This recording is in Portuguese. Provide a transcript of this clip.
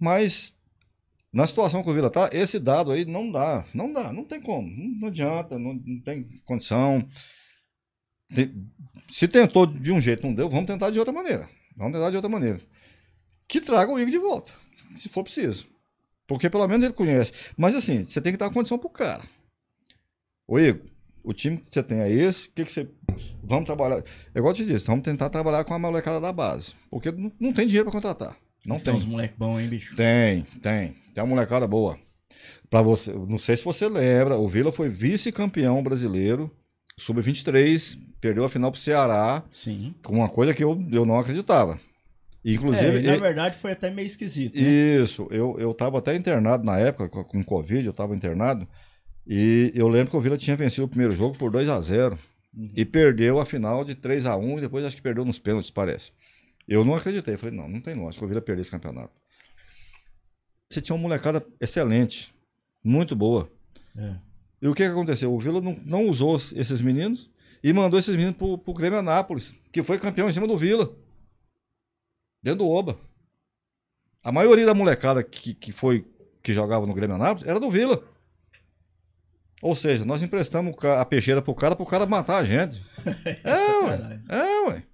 Mas na situação que o Vila está, esse dado aí não dá, não dá, não tem como, não, adianta, não, não tem condição. Se tentou de um jeito, não deu, vamos tentar de outra maneira. Vamos tentar de outra maneira. Que traga o Igor de volta, se for preciso. Porque pelo menos ele conhece. Mas assim, você tem que dar condição pro cara. Ô Igor, o time que você tem é esse, o que, que você. Vamos trabalhar. É igual eu te disse, vamos tentar trabalhar com a molecada da base. Porque não tem dinheiro para contratar. Não tem. Tem uns moleque bom, hein, bicho? Tem, tem. Tem uma molecada boa. Para você, não sei se você lembra, o Vila foi vice-campeão brasileiro sub-23, perdeu a final pro Ceará. Sim. Com uma coisa que eu, eu não acreditava. Inclusive. É, na verdade foi até meio esquisito. Né? Isso. Eu, eu tava até internado na época, com, com Covid, eu tava internado. E eu lembro que o Vila tinha vencido o primeiro jogo por 2 a 0 uhum. E perdeu a final de 3 a 1 e depois acho que perdeu nos pênaltis, parece. Eu não acreditei. Falei, não, não tem lógica. O Vila perder esse campeonato. Você tinha uma molecada excelente, muito boa. É. E o que, que aconteceu? O Vila não, não, usou esses meninos e mandou esses meninos pro, pro Grêmio Anápolis, que foi campeão em cima do Vila. Dentro do Oba. A maioria da molecada que, que foi que jogava no Grêmio Anápolis era do Vila. Ou seja, nós emprestamos a peixeira pro cara pro cara matar a gente. É, ué. É, é, ué.